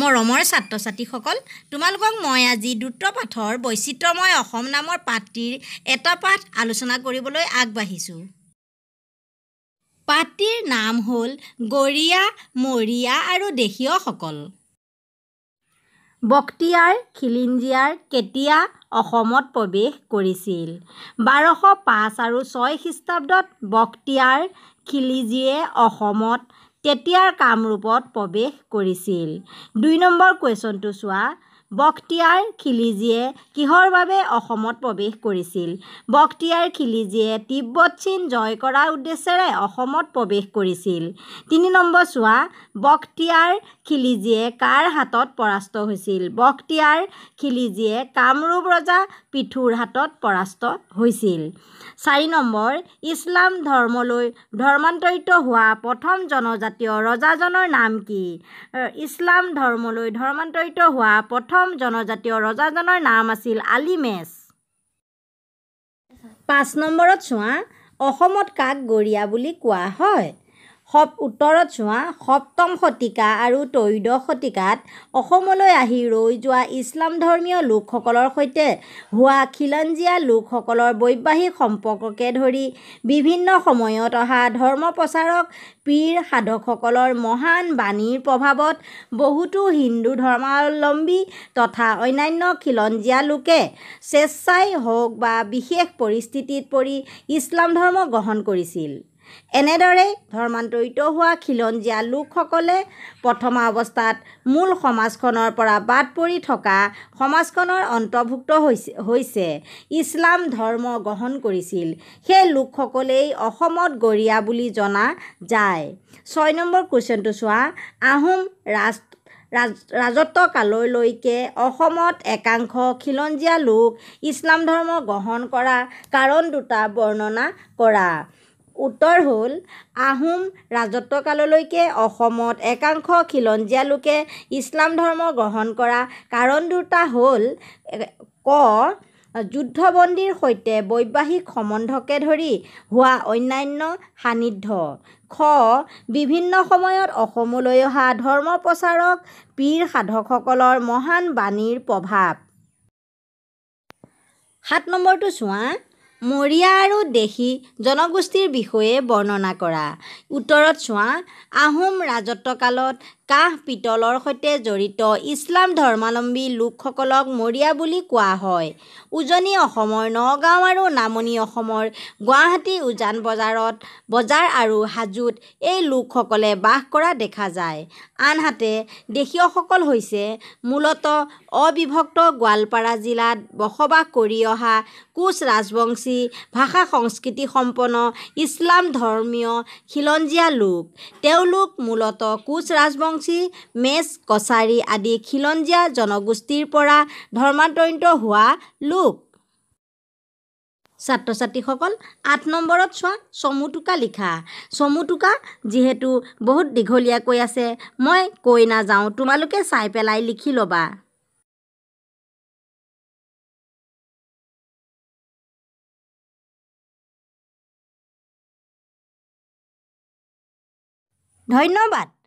মৰমৰ ছাত্ৰ ছাত্ৰীসকল তোমালোকক মই আজি দ্ৰুত পাঠৰ বৈচিত্ৰময় অসম নামৰ পাঠটিৰ এটা পাঠ আলোচনা কৰিবলৈ আগবাঢ়িছোঁ পাঠটিৰ নাম হ'ল গৰীয়া মৰিয়া আৰু দেশীয়সকল বক্তিয়াৰ খিলিঞ্জিয়াৰ কেতিয়া অসমত প্ৰৱেশ কৰিছিল বাৰশ পাঁচ আৰু ছয় খ্ৰীষ্টাব্দত বক্তিয়াৰ খিলিজীয়ে অসমত কেতিয়াৰ কামৰূপত প্ৰৱেশ কৰিছিল দুই নম্বৰ কুৱেশ্যনটো চোৱা বক্তিয়াৰ খিলিজীয়ে কিহৰ বাবে অসমত প্ৰৱেশ কৰিছিল বক্তিয়াৰ খিলিজীয়ে তিব্বত চীন জয় কৰাৰ উদ্দেশ্যেৰে অসমত প্ৰৱেশ কৰিছিল তিনি নম্বৰ চোৱা বক্তিয়াৰ খিলিজীয়ে কাৰ হাতত পৰাস্ত হৈছিল বক্তিয়াৰ খিলিজীয়ে কামৰূপ ৰজা পিঠুৰ হাতত পৰাস্ত হৈছিল চাৰি নম্বৰ ইছলাম ধৰ্মলৈ ধৰ্মান্তৰিত হোৱা প্ৰথম জনজাতীয় ৰজাজনৰ নাম কি ইছলাম ধৰ্মলৈ ধৰ্মান্তৰিত হোৱা প্ৰথম প্ৰথম জনজাতীয় ৰজাজনৰ নাম আছিল আলিমেচ পাঁচ নম্বৰত চোৱা অসমত কাক গৰিয়া বুলি কোৱা হয় সপ উত্তৰত চোৱা সপ্তম শতিকা আৰু ত্ৰয়োদশ শতিকাত অসমলৈ আহি ৰৈ যোৱা ইছলাম ধৰ্মীয় লোকসকলৰ সৈতে হোৱা খিলঞ্জীয়া লোকসকলৰ বৈবাহিক সম্পৰ্ককে ধৰি বিভিন্ন সময়ত অহা ধৰ্ম প্ৰচাৰক পীৰ সাধকসকলৰ মহান বাণীৰ প্ৰভাৱত বহুতো হিন্দু ধৰ্মাৱলম্বী তথা অন্যান্য খিলঞ্জীয়া লোকে স্বেচ্ছাই হওক বা বিশেষ পৰিস্থিতিত পৰি ইছলাম ধৰ্ম গ্ৰহণ কৰিছিল এনেদৰে ধৰ্মান্তৰিত হোৱা খিলঞ্জীয়া লোকসকলে প্ৰথমা অৱস্থাত মূল সমাজখনৰ পৰা বাদ পৰি থকা সমাজখনৰ অন্তৰ্ভুক্ত হৈছে ইছলাম ধৰ্ম গ্ৰহণ কৰিছিল সেই লোকসকলেই অসমত গৰীয়া বুলি জনা যায় ছয় নম্বৰ কুৱেশ্যনটো চোৱা আহোম ৰাজ ৰাজ ৰাজত্বকাললৈকে অসমত একাংশ খিলঞ্জীয়া লোক ইছলাম ধৰ্ম গ্ৰহণ কৰা কাৰণ দুটা বৰ্ণনা কৰা উত্তৰ হ'ল আহোম ৰাজত্বকাললৈকে অসমত একাংশ খিলঞ্জীয়া লোকে ইছলাম ধৰ্ম গ্ৰহণ কৰা কাৰণ দুটা হ'ল ক যুদ্ধবন্দীৰ সৈতে বৈবাহিক সম্বন্ধকে ধৰি হোৱা অন্যান্য সান্নিধ্য খ বিভিন্ন সময়ত অসমলৈ অহা ধৰ্ম প্ৰচাৰক পীৰ সাধকসকলৰ মহান বাণীৰ প্ৰভাৱ সাত নম্বৰটো চোৱা মৰিয়া আৰু দেশী জনগোষ্ঠীৰ বিষয়ে বৰ্ণনা কৰা উত্তৰত চোৱা আহোম ৰাজত্বকালত কাঁহ পিতলৰ সৈতে জড়িত ইছলাম ধৰ্মাৱলম্বী লোকসকলক মৰিয়া বুলি কোৱা হয় উজনি অসমৰ নগাঁও আৰু নামনি অসমৰ গুৱাহাটী উজান বজাৰত বজাৰ আৰু হাজোত এই লোকসকলে বাস কৰা দেখা যায় আনহাতে দেশীয়সকল হৈছে মূলতঃ অবিভক্ত গোৱালপাৰা জিলাত বসবাস কৰি অহা কোচ ৰাজবংশী ভাষা সংস্কৃতি সম্পন্ন ইছলাম ধৰ্মীয় খিলঞ্জীয়া লোক তেওঁলোক মূলতঃ কোচ ৰাজবংশী ৰাজবংশী মেচ কছাৰী আদি খিলঞ্জীয়া জনগোষ্ঠীৰ পৰা ধৰ্মান্তৰিত হোৱা লোক ছাত্ৰ ছাত্ৰীসকল আঠ নম্বৰত চোৱা চমুটোকা লিখা চমুটোকা যিহেতু বহুত দীঘলীয়াকৈ আছে মই কৈ নাযাওঁ তোমালোকে চাই পেলাই লিখি ল'বা ধন্যবাদ